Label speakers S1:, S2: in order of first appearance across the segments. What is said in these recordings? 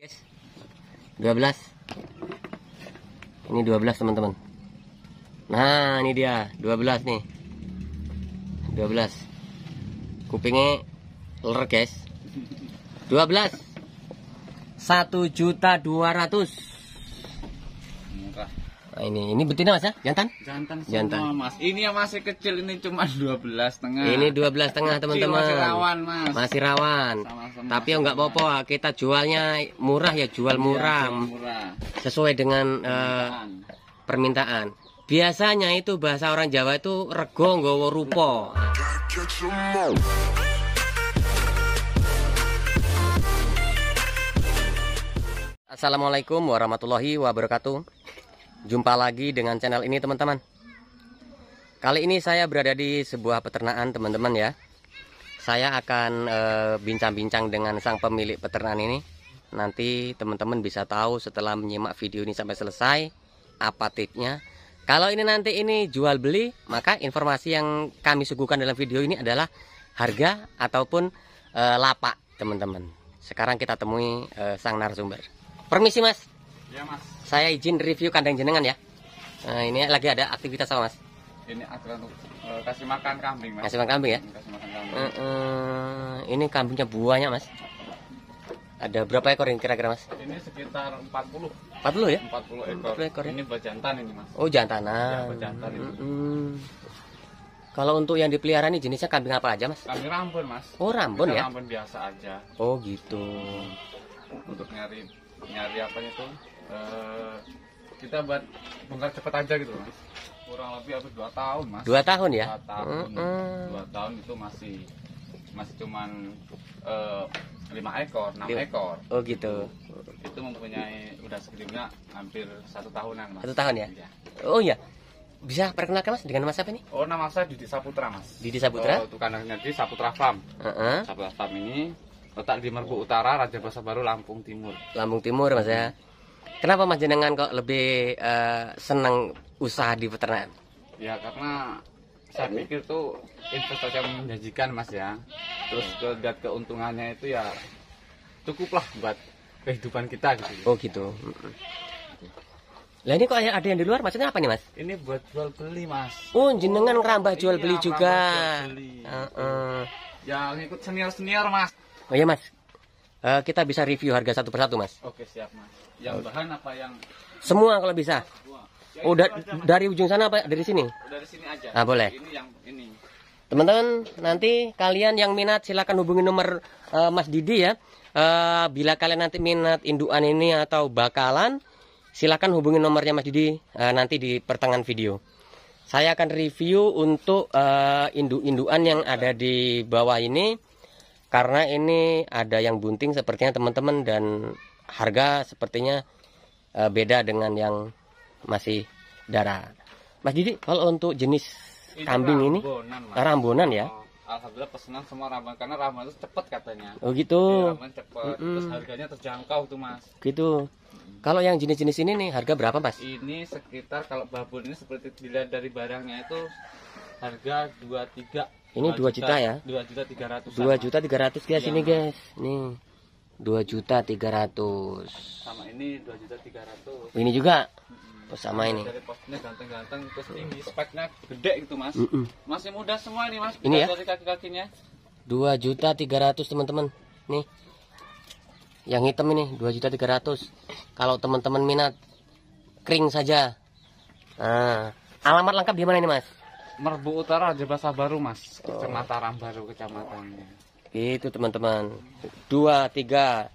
S1: Yes. 12. Ini 12 teman-teman. Nah, ini dia 12 nih. 12. Kupingnya ler, guys. 12. 1 juta 200. Nah, ini ini betina mas ya? Jantan?
S2: Jantan semua Jantan. mas. Ini yang masih kecil ini cuma 12 tengah. Ini 12 tengah teman-teman. Masih rawan mas. Masih
S1: rawan. Sama -sama Tapi ya nggak apa-apa kita jualnya murah ya jual iya, murah. Ya, murah. Sesuai dengan eh, permintaan. Uh, permintaan. Biasanya itu bahasa orang Jawa itu rego nggowo rupo. Assalamualaikum warahmatullahi wabarakatuh. Jumpa lagi dengan channel ini teman-teman Kali ini saya berada di sebuah peternakan teman-teman ya Saya akan eh, bincang-bincang e, dengan sang pemilik peternakan ini Nanti teman-teman bisa tahu setelah menyimak video ini sampai selesai Apa tipnya. Kalau ini nanti ini jual beli Maka informasi yang kami suguhkan dalam video ini adalah Harga ataupun e, lapak teman-teman Sekarang kita temui e, sang narasumber Permisi mas Iya, Mas. Saya izin review kandang jenengan ya. Nah, ini lagi ada aktivitas sama Mas?
S2: Ini aturan uh, kasih makan kambing, Mas. Kasih makan kambing ya? Kasih makan kambing. Uh,
S1: uh, ini kambingnya buahnya, Mas. Ada berapa ekor yang kira-kira, Mas?
S2: Ini sekitar 40. 40 ya? 40 ekor. 40 ekor ya? Ini berjantan ini, Mas. Oh, iya, jantan Ya, berjantan ini.
S1: Kalau untuk yang dipelihara ini jenisnya kambing apa aja, Mas? Kambing Rambon, Mas. Oh, Rambon Kita ya? Rambon
S2: biasa aja. Oh, gitu. Untuk nyari nyari apa tuh? Eh, kita buat bongkar cepat aja gitu mas kurang lebih habis dua tahun mas dua tahun ya dua tahun mm -hmm. dua tahun itu masih masih cuman uh, lima ekor enam ekor oh gitu itu mempunyai udah sekitarnya hampir satu tahunan mas satu tahun ya, ya.
S1: oh iya bisa perkenalkan mas dengan mas apa nih?
S2: Oh nama saya Didi Saputra mas. Didi Saputra? Oh, itu kandangnya di Saputra Farm. Uh -huh. Saputra Farm ini letak di Merbu Utara, Raja Basa Baru, Lampung Timur.
S1: Lampung Timur mas ya. Kenapa Mas Jenengan kok lebih uh, eh, senang usaha di peternakan?
S2: Ya karena saya pikir tuh investasi yang menjanjikan Mas ya. Terus iya. ke lihat keuntungannya itu ya cukuplah buat kehidupan kita gitu.
S1: Oh gitu. Lah ini kok ada yang di luar maksudnya apa nih Mas?
S2: Ini buat jual beli Mas. Oh,
S1: jenengan kerambah jual iya, beli juga. Ya Uh -uh.
S2: Ya ikut senior-senior Mas.
S1: Oh iya Mas, uh, kita bisa review harga satu persatu mas.
S2: Oke siap mas. Yang bahan apa yang?
S1: Semua kalau bisa. Semua. Ya, oh da aja, dari ujung sana apa dari sini? Oh, dari sini aja. Ah boleh. Ini yang ini. Teman-teman nanti kalian yang minat silahkan hubungi nomor uh, Mas Didi ya. Uh, bila kalian nanti minat induan ini atau bakalan silahkan hubungi nomornya Mas Didi uh, nanti di pertengahan video. Saya akan review untuk uh, indu-induan yang ada di bawah ini karena ini ada yang bunting sepertinya teman-teman dan harga sepertinya e, beda dengan yang masih darah. Mas Didi, kalau untuk jenis ini kambing ini mas. rambonan ya. Oh,
S2: Alhamdulillah pesenan semua rambonan karena rambonan itu cepat katanya. Oh
S1: gitu. Ya,
S2: cepat, mm -mm. terus harganya terjangkau tuh mas.
S1: Gitu. Kalau yang jenis-jenis ini nih harga berapa mas?
S2: Ini sekitar kalau babon ini seperti dilihat dari barangnya itu harga dua tiga ini 2 juta, juta ya 2 juta 300 2 juta 300 guys iya. ini guys
S1: nih 2 juta 300
S2: sama ini 2 juta 300 ini juga hmm. oh, sama ini dari posnya ganteng-ganteng terus tinggi speknya gede gitu mas mm -mm. masih muda semua ini mas ini ya dari kaki-kakinya
S1: 2 juta 300 teman-teman nih yang hitam ini 2 juta 300 kalau teman-teman minat kering saja nah,
S2: alamat lengkap di mana ini mas Merbu Utara Jebasa Baru mas Kecamatan Baru, Rambaru kecamatannya
S1: itu teman-teman dua tiga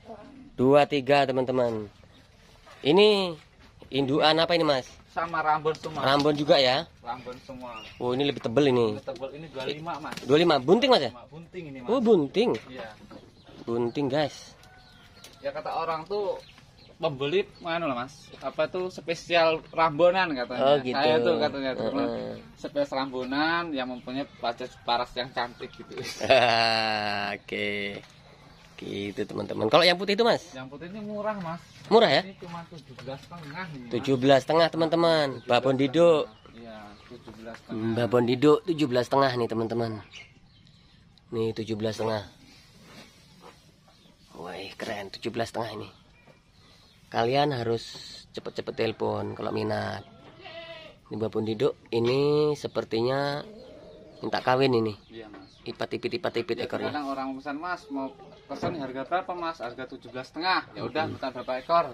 S1: dua tiga teman-teman ini induan apa ini mas
S2: sama rambon semua rambon juga ya rambon semua
S1: oh ini lebih tebel ini lebih tebel ini
S2: 25 mas 25 bunting mas ya bunting ini mas oh bunting iya
S1: bunting guys
S2: ya kata orang tuh pembeli anu lah mas apa tuh spesial Rambonan katanya oh, gitu. saya tuh katanya tuh, uh. spesial Rambonan yang mempunyai pacar paras yang cantik gitu oke
S1: okay. gitu teman-teman kalau yang putih itu mas
S2: yang putih ini murah mas murah ya tujuh belas setengah tujuh
S1: teman-teman babon dido
S2: tujuh babon
S1: dido iya, tujuh belas setengah nih teman-teman nih tujuh belas setengah Wah keren tujuh belas setengah ini kalian harus cepet-cepet telepon kalau minat ini babon diduk ini sepertinya minta kawin ini iya, ipat ipit ipat ya, ipit ya, ekornya kadang
S2: orang pesan mas mau pesan harga berapa mas harga tujuh belas setengah ya udah minta berapa ekor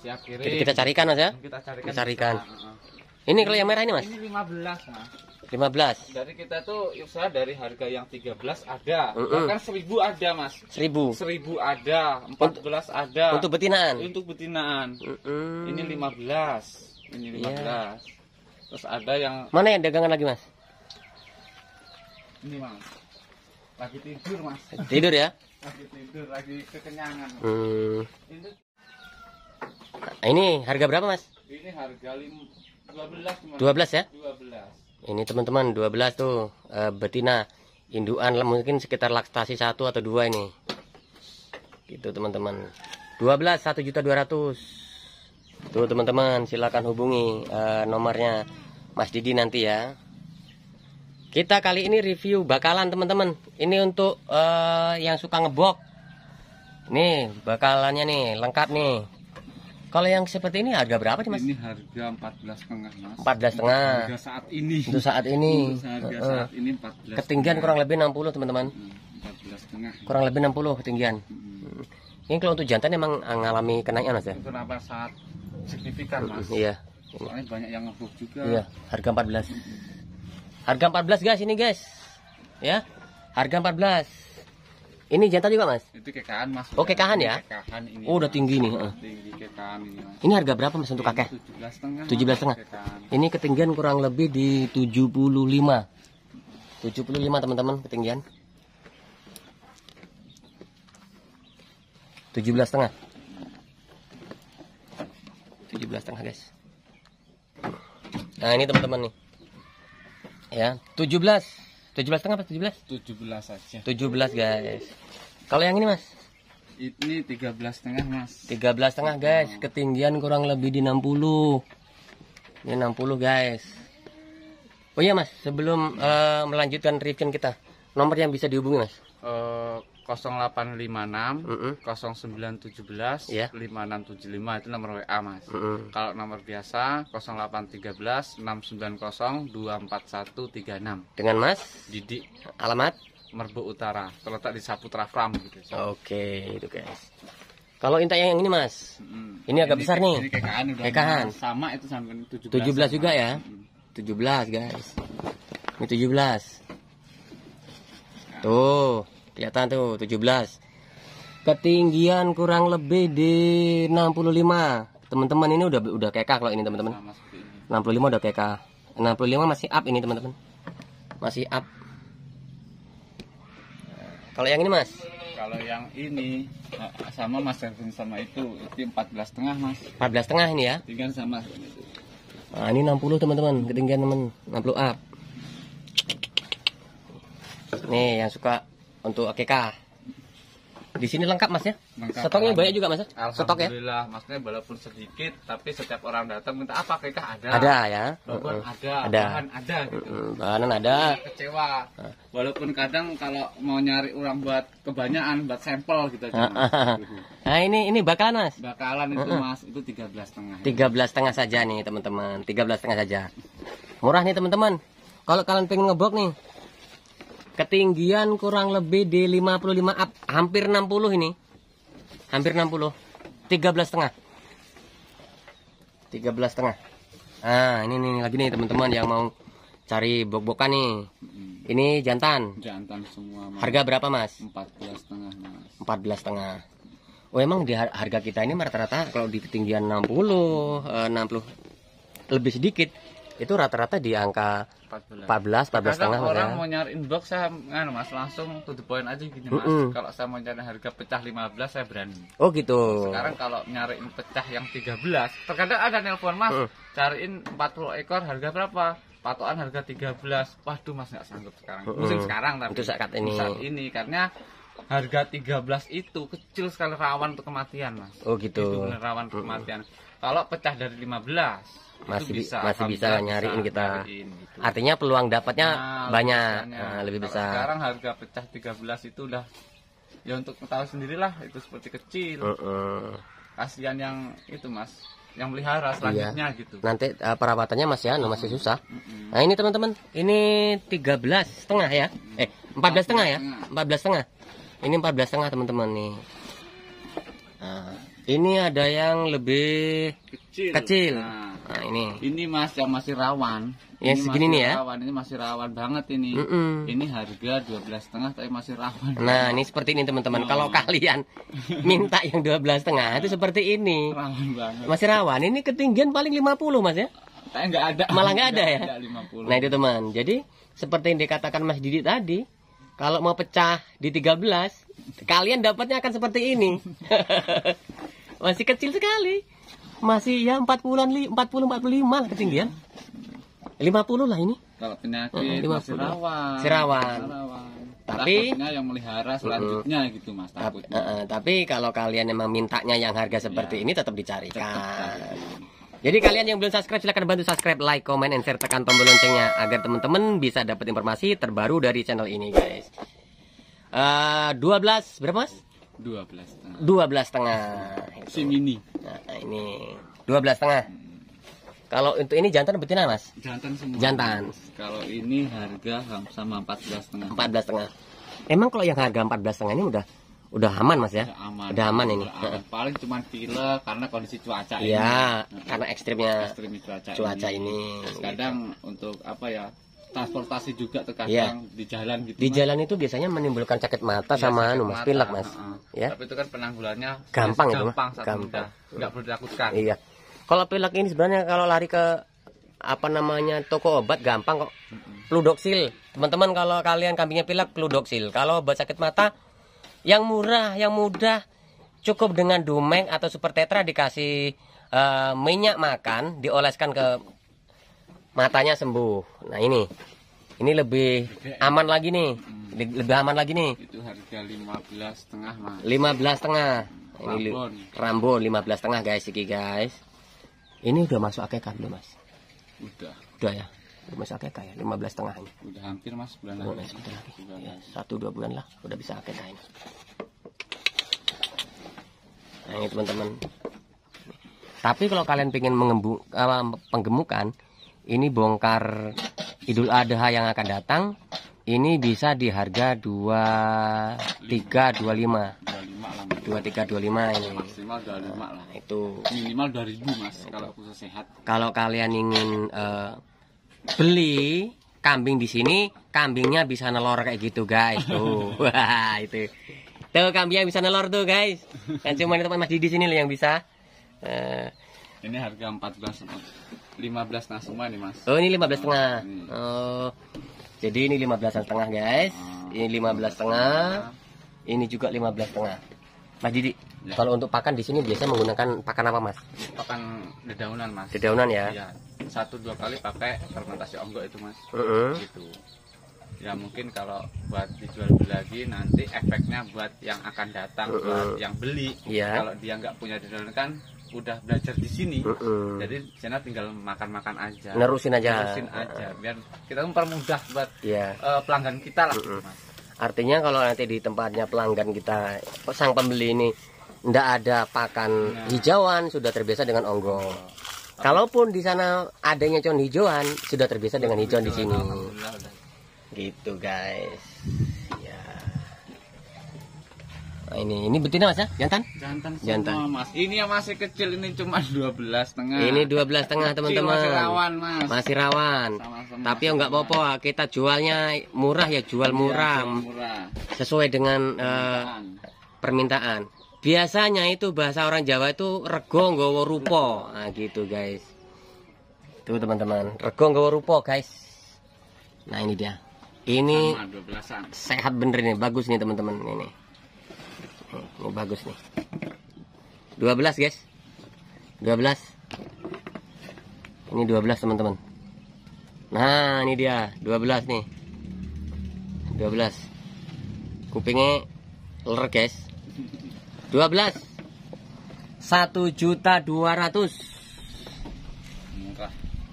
S2: siap kirim Jadi kita carikan mas ya kita carikan, kita carikan. Kita, uh ini kalau yang merah ini, Mas? Ini 15, Mas.
S1: 15.
S2: Dari kita tuh usaha dari harga yang 13 ada, mm -mm. bahkan 1000 ada, Mas. 1000. 1000 ada, 14 untuk, ada. Untuk betinaan. Untuk betinaan. Mm -mm. Ini 15. Ini 15. Iya. Yeah. Terus ada yang
S1: Mana yang dagangan lagi, Mas?
S2: Ini, Mas. Lagi tidur, Mas. Tidur ya? lagi tidur, lagi kekenyangan. Mas. Hmm. Ini...
S1: Nah, ini harga berapa, Mas?
S2: Ini harga 5 12 12 ya? 12.
S1: Ini teman-teman 12 tuh e, betina induan mungkin sekitar laktasi 1 atau 2 ini. Gitu teman-teman. 12 1 juta 200 Tuh teman-teman silahkan hubungi e, nomornya Mas Didi nanti ya. Kita kali ini review bakalan teman-teman. Ini untuk e, yang suka ngebok. Nih bakalannya nih lengkap nih. Kalau yang seperti ini harga berapa sih mas? Ini
S2: harga empat belas setengah mas. Empat belas setengah. Harga saat ini. Untuk saat ini. Untuk harga uh, saat ini empat belas. Ketinggian kurang lebih
S1: enam puluh teman-teman. Hmm,
S2: empat belas setengah. Kurang lebih
S1: enam puluh ketinggian. Hmm. hmm. Ini kalau untuk jantan emang mengalami eh, kenaikan mas ya?
S2: Kenapa saat signifikan mas? Hmm, iya. Soalnya banyak yang ngebuh juga. Iya.
S1: Harga empat belas. Harga empat belas guys ini guys. Ya. Harga empat belas. Ini jantan juga mas? Itu kekahan, mas. Oh kekahan ya? Kekahan ini. Oh udah tinggi nih.
S2: Tinggi kekahan ini. Mas.
S1: Ini harga berapa mas untuk kakek?
S2: 17,5.
S1: 17 Ini ketinggian kurang lebih di 75 75 teman-teman ketinggian. 17 setengah. 17 setengah, guys. Nah, ini teman-teman nih. Ya, 17 17 setengah apa 17? 17 aja. 17 guys. Kalau yang ini Mas?
S2: Ini 13 setengah Mas.
S1: 13 setengah guys, ketinggian kurang lebih di 60. Ini 60 guys. Oh iya Mas, sebelum uh, melanjutkan review kita, nomor yang bisa dihubungi Mas?
S2: Uh, 0856 mm -hmm. 0917 yeah. 5675 itu nomor WA Mas. Mm -hmm. Kalau nomor biasa 0813 690 24136. Dengan Mas Didi alamat Merbu Utara, terletak di Saputra Farm gitu. Oke, okay, itu guys. Kalau intai yang ini Mas. Mm -hmm. Ini agak ini, besar nih. Ini kekahan. Sama itu sampai 17. 17 juga ya. Mm
S1: -hmm. 17 guys. Ini 17. Tuh kelihatan tuh 17 ketinggian kurang lebih di 65 teman-teman ini udah udah keka kalau ini teman-teman 65 udah keka 65 masih up ini teman-teman masih up
S2: kalau yang ini mas kalau yang ini eh, sama mas Kevin sama itu itu 14 setengah mas
S1: 14 setengah ini ya tinggal sama nah, ini 60 teman-teman ketinggian teman 60 up
S2: nih yang suka
S1: untuk akikah. Di sini lengkap mas ya? Lengkap. Stoknya banyak juga mas ya? Stok ya?
S2: Alhamdulillah masnya walaupun sedikit tapi setiap orang datang minta apa akikah ada. Ada ya? Bahan uh, ada, ada, bahan ada gitu.
S1: Uh, bahanan ada.
S2: Kecewa. Uh. Walaupun kadang kalau mau nyari orang buat kebanyakan buat sampel gitu. Uh,
S1: Nah ini ini bakalan mas? Bakalan itu uh, uh. mas
S2: itu tiga belas setengah. Tiga
S1: belas setengah saja nih teman-teman. Tiga belas setengah saja. Murah nih teman-teman. Kalau kalian pengen ngebok nih, ketinggian kurang lebih di 55 up hampir 60 ini hampir 60 13 setengah 13 setengah ah ini nih lagi nih teman-teman yang mau cari bok-bokan nih hmm. ini jantan jantan semua mas. harga berapa mas
S2: 14 setengah mas 14
S1: setengah Oh emang di harga kita ini rata-rata kalau di ketinggian 60 60 eh, lebih sedikit itu rata-rata di angka
S2: 14 14 14 setengah orang ya. mau nyari inbox saya kan mas langsung to the point aja gini mas mm -hmm. kalau saya mau nyari harga pecah 15 saya berani
S1: oh gitu sekarang
S2: kalau nyariin pecah yang 13 terkadang ada nelpon mas mm. cariin 40 ekor harga berapa patokan harga 13 waduh mas nggak sanggup sekarang mm -hmm. musim sekarang tapi itu saat ini saat ini karena harga 13 itu kecil sekali rawan untuk kematian mas oh gitu, Itu rawan untuk kematian mm -hmm. kalau pecah dari 15 masih bisa, masih bisa nyariin bisa kita. gitu. Artinya peluang dapatnya nah, banyak, nah, lebih besar. Sekarang harga pecah 13 itu udah ya untuk tahu sendirilah itu seperti kecil. Uh -uh. Kasihan yang itu, Mas yang melihara selanjutnya iya. gitu. Nanti
S1: uh, perawatannya masih anu masih hmm. susah. Uh Nah, ini teman-teman, ini 13 setengah ya. eh Eh, 14 setengah ya. 14 hmm. setengah. Ini 14 setengah teman-teman nih. Nah, ini ada
S2: yang lebih kecil. kecil. Nah. Nah, ini. Ini Mas yang masih rawan. Ya, ini segini nih ya. Rawan ini masih rawan banget ini. Mm -mm. Ini harga 12,5 tapi masih
S1: rawan. Nah, ini seperti ini teman-teman. Oh. Kalau kalian minta yang 12,5 itu seperti
S2: ini. Rawan banget. Masih rawan.
S1: Ini ketinggian paling 50, Mas ya.
S2: Tapi enggak ada. Malah nggak ada ya. Enggak 50. Nah, itu
S1: teman. Jadi seperti yang dikatakan Mas Didi tadi, kalau mau pecah di 13, kalian dapatnya akan seperti ini. masih kecil sekali masih ya 40 40 45 lah ketinggian. 50 lah ini.
S2: Kalau penyakit hmm, sirawan. Sirawan.
S1: Tapi takutnya
S2: yang melihara selanjutnya uh,
S1: gitu Mas takutnya. Uh, uh, tapi kalau kalian emang mintanya yang harga seperti ya, ini tetap dicarikan. Tetap Jadi kalian yang belum subscribe silahkan bantu subscribe, like, comment, and share tekan tombol loncengnya agar teman-teman bisa dapat informasi terbaru dari channel ini guys. Uh, eh, 12 berapa Mas?
S2: dua belas setengah
S1: dua belas setengah sim ini nah, ini dua belas setengah kalau untuk ini jantan betina mas jantan semua jantan
S2: kalau ini harga sama empat belas setengah empat
S1: belas setengah emang kalau yang harga empat belas setengah ini udah udah aman mas ya udah aman, udah aman ini udah aman.
S2: paling cuma pilek karena kondisi cuaca ya, ini iya, karena ekstrimnya cuaca, cuaca ini, ini. kadang gitu. untuk apa ya transportasi juga terkadang ya. di jalan gitu.
S1: Di mas. jalan itu biasanya menimbulkan sakit mata ya, sama anu Mas, pilek Mas. Uh, -huh. Ya. Tapi
S2: itu kan penanggulannya gampang itu mas gampang. Enggak perlu
S1: ditakutkan. Iya. Kalau pilek ini sebenarnya kalau lari ke apa namanya toko obat gampang kok. Pludoxil. Teman-teman kalau kalian kambingnya pilek Pludoxil. Kalau obat sakit mata yang murah, yang mudah cukup dengan dumeng atau super tetra dikasih uh, minyak makan dioleskan ke matanya sembuh. Nah ini, ini lebih aman lagi nih, hmm. lebih aman lagi nih.
S2: Itu harga lima belas setengah mas. Lima
S1: belas setengah. Ini Rambo lima belas setengah
S2: guys, iki guys.
S1: Ini udah masuk akekah belum mas? Udah. Udah ya. Udah masuk akekah ya, lima belas setengah ini.
S2: Udah hampir mas, bulan lagi. Mas, ya, lagi. satu
S1: dua bulan lah, udah bisa akekah ini. Nah ini teman-teman. Tapi kalau kalian pengen mengembung, uh, penggemukan, ini bongkar Idul Adha yang akan datang ini bisa di harga 2325 25 2325 ini maksimal
S2: 25 lah nah, itu minimal 2000 Mas itu. kalau khusus sehat
S1: kalau kalian ingin uh, beli kambing di sini kambingnya bisa nelor kayak gitu guys tuh wah itu tuh kambingnya bisa nelor tuh guys kan cuma teman Mas Didi sini loh yang bisa
S2: uh, ini harga 14 15 nasuma nih mas oh
S1: ini lima belas setengah oh, jadi ini lima belas setengah guys oh, ini belas setengah ini juga lima belas setengah Mas Didi ya. kalau untuk pakan di sini biasanya menggunakan pakan apa mas
S2: pakan dedaunan mas dedaunan ya, ya satu dua kali pakai fermentasi onggok itu mas uh -uh. gitu ya mungkin kalau buat dijual beli lagi nanti efeknya buat yang akan datang uh -uh. buat yang beli yeah. kalau dia nggak punya dedaunan kan udah belajar di sini mm -hmm. jadi sana tinggal makan-makan aja nerusin aja nerusin aja biar kita mempermudah buat yeah. Iya. uh, pelanggan kita lah mm -hmm.
S1: artinya kalau nanti di tempatnya pelanggan kita sang pembeli ini ndak ada pakan nah. hijauan sudah terbiasa dengan onggol oh. Nah. kalaupun di sana adanya con hijauan sudah terbiasa dengan hijauan di sini gitu guys Nah, ini ini betina Mas ya? Jantan? Jantan semua, Jantan.
S2: Mas. Ini yang masih kecil ini cuma dua belas tengah. Ini dua belas tengah, teman-teman. Masih rawan, Mas. Masih
S1: rawan. Sama -sama, Tapi ya nggak apa-apa, kita jualnya murah ya, jual iya, murah. Ya, murah. Sesuai dengan eh, permintaan. Uh, permintaan. Biasanya itu bahasa orang Jawa itu rego nggowo rupo. Nah, gitu, guys. Tuh, teman-teman. Rego nggowo rupo, guys. Nah, ini dia. Ini Sama, sehat bener nih, bagus nih, teman-teman. Ini ini oh, bagus nih 12 guys 12 ini 12 teman-teman nah ini dia 12 nih 12 kupingnya ler guys 12 1 juta 200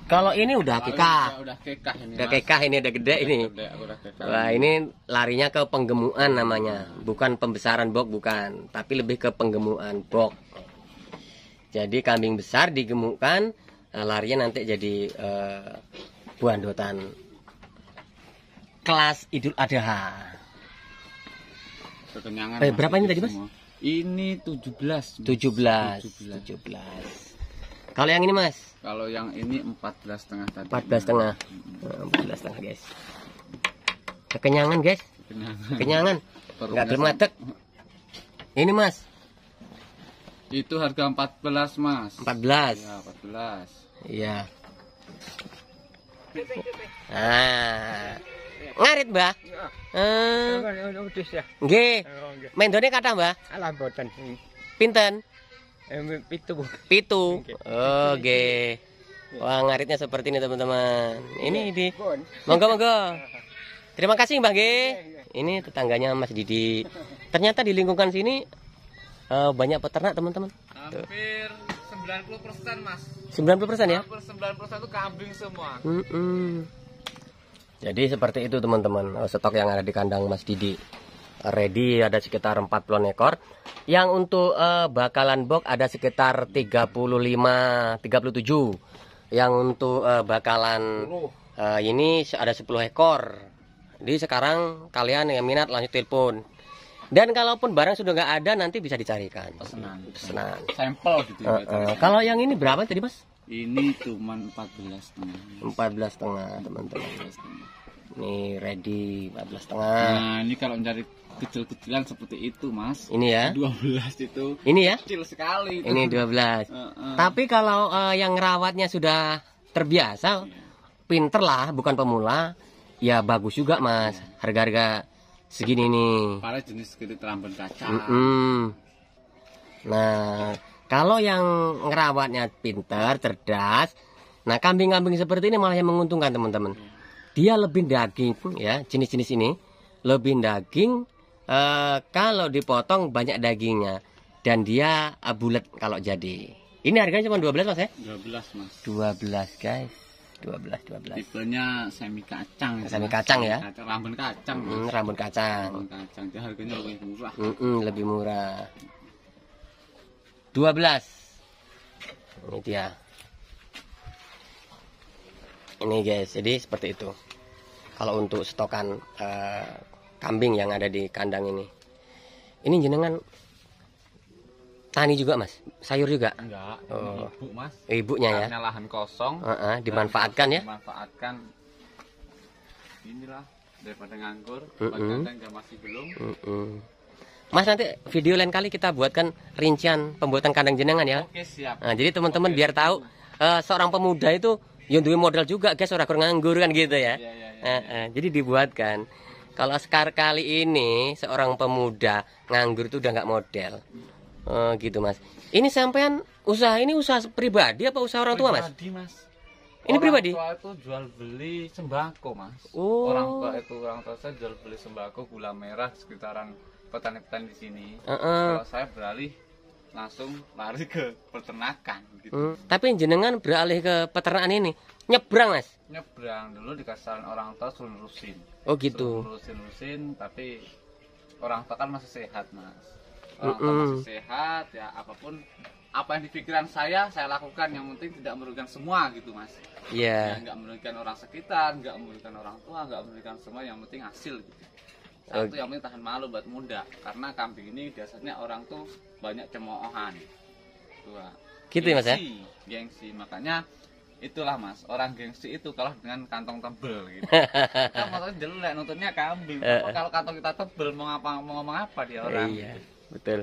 S1: kalau ini udah kekah. Udah kekah ini. Udah kekah ini udah gede ini. Gede, Wah, ini larinya ke penggemuan namanya, bukan pembesaran bok bukan, tapi lebih ke penggemuan bok. Jadi kambing besar digemukkan, eh, larinya nanti jadi buah eh, buandotan. Kelas Idul Adha.
S2: Eh, berapa ini tadi, Mas? Ini 17. 17. 17. 17. Kalau yang ini mas? Kalau yang ini empat belas setengah tadi. Empat belas setengah. Oh, empat belas setengah guys.
S1: Kekenyangan guys.
S2: Kenyangan. Kenyangan. Nggak
S1: gelematek. Ini mas?
S2: Itu harga empat belas mas. Empat belas. Ya empat belas.
S1: Iya. Ah. Ngarit, Mbah. Heeh. Iya. Iya, Main oh, oh, ya. Mendone kata Mbah? Alah boten. Pinten? pitu Pitu. Oke. Oh, okay. Wah ngaritnya seperti ini teman-teman. Iya, ini di. Monggo monggo. Terima kasih Mbak G. Iya, iya. Ini tetangganya Mas Didi. Ternyata di lingkungan sini eh, banyak peternak teman-teman. Hampir
S2: 90 persen mas. 90 persen ya? Hampir 90 persen itu kambing semua.
S1: Jadi seperti itu teman-teman eh, stok yang ada di kandang Mas Didi ready ada sekitar 40 ekor. Yang untuk uh, bakalan box ada sekitar 35 37. Yang untuk uh, bakalan uh, ini ada 10 ekor. Jadi sekarang kalian yang minat lanjut telepon. Dan kalaupun barang sudah nggak ada nanti bisa dicarikan. Senang. Pesanan. Sampel gitu. uh, uh. Kalau yang ini berapa tadi mas?
S2: Ini cuma 14 tengah
S1: 14 setengah teman-teman. Ini ready 14 setengah. Nah
S2: ini kalau mencari kecil-kecilan seperti itu mas ini ya 12 itu ini ya kecil sekali itu. ini 12 uh, uh.
S1: tapi kalau uh, yang ngerawatnya sudah terbiasa yeah. pinter lah bukan pemula ya bagus juga mas iya. harga-harga segini nih
S2: para jenis seperti terambon kaca mm
S1: -mm. nah kalau yang ngerawatnya pinter cerdas nah kambing-kambing seperti ini malah yang menguntungkan teman-teman iya. dia lebih daging ya jenis-jenis ini lebih daging uh, kalau dipotong banyak dagingnya dan dia uh, bulat kalau jadi. Ini harganya cuma 12 Mas ya? 12 Mas. 12 guys. 12
S2: 12. Tipenya semi kacang. Semi mas. kacang ya. Rambut rambun kacang. Mm, rambun kacang. Rambun kacang. Dia
S1: harganya lebih murah. Mm -mm, lebih murah. 12. Ini dia. Ini guys, jadi seperti itu. Kalau untuk stokan uh, kambing yang ada di kandang ini. Ini jenengan tani juga mas, sayur juga. Enggak, oh. ibu mas. Ibunya ya. lahan kosong. Uh -uh, dimanfaatkan ya.
S2: Dimanfaatkan. Inilah daripada nganggur, uh -uh. yang masih belum. Uh
S1: -uh. Mas nanti video lain kali kita buatkan rincian pembuatan kandang jenengan ya. Oke siap. Nah, jadi teman-teman biar tahu uh, seorang pemuda itu yang modal juga guys orang kurang nganggur kan gitu ya. ya, ya, ya, ya. uh, jadi dibuatkan. Kalau sekarang kali ini seorang pemuda nganggur itu udah nggak model. Oh, gitu mas. Ini sampean usaha ini usaha pribadi apa usaha orang tua mas? Pribadi
S2: mas. Ini orang pribadi. tua itu jual beli sembako mas. Oh. Orang tua itu orang tua saya jual beli sembako gula merah sekitaran petani-petani di sini. Uh -uh. Kalau saya beralih langsung lari ke peternakan gitu. Hmm,
S1: tapi jenengan beralih ke peternakan ini nyebrang mas
S2: nyebrang dulu di orang tua suruh nerusin oh gitu Lusin-lusin tapi orang tua kan masih sehat mas orang tua mm masih sehat ya apapun apa yang di pikiran saya saya lakukan yang penting tidak merugikan semua gitu mas iya yeah. nggak merugikan orang sekitar nggak merugikan orang tua nggak merugikan semua yang penting hasil gitu satu okay. yang penting tahan malu buat muda karena kambing ini biasanya orang tuh banyak cemoohan dua gitu ya mas ya gengsi makanya itulah mas orang gengsi itu kalau dengan kantong tebel gitu kita motornya jelek nontonnya kambing uh, kalau kantong kita tebel mau ngapa mau ngomong apa dia orang iya gitu.
S1: betul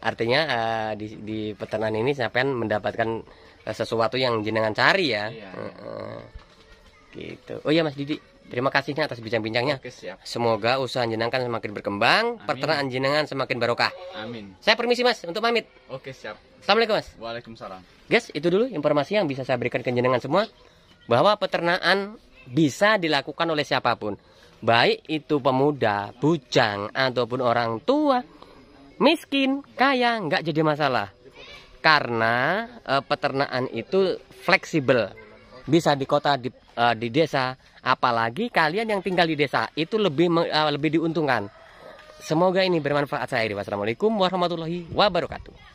S1: artinya uh, di di peternakan ini sampean mendapatkan sesuatu yang jenengan cari ya iya. uh, iya. gitu oh iya mas Didi Terima kasihnya atas bincang-bincangnya. Semoga usaha jenengan semakin berkembang, peternakan jenengan semakin barokah. Amin. Saya permisi Mas untuk pamit. Oke, siap. Assalamualaikum Mas. Waalaikumsalam. Guys, itu dulu informasi yang bisa saya berikan ke jenengan semua bahwa peternakan bisa dilakukan oleh siapapun. Baik itu pemuda, bujang ataupun orang tua, miskin, kaya, nggak jadi masalah. Karena e, peternakan itu fleksibel. Bisa di kota di uh, di desa, apalagi kalian yang tinggal di desa itu lebih uh, lebih diuntungkan. Semoga ini bermanfaat saya. Wassalamualaikum warahmatullahi wabarakatuh.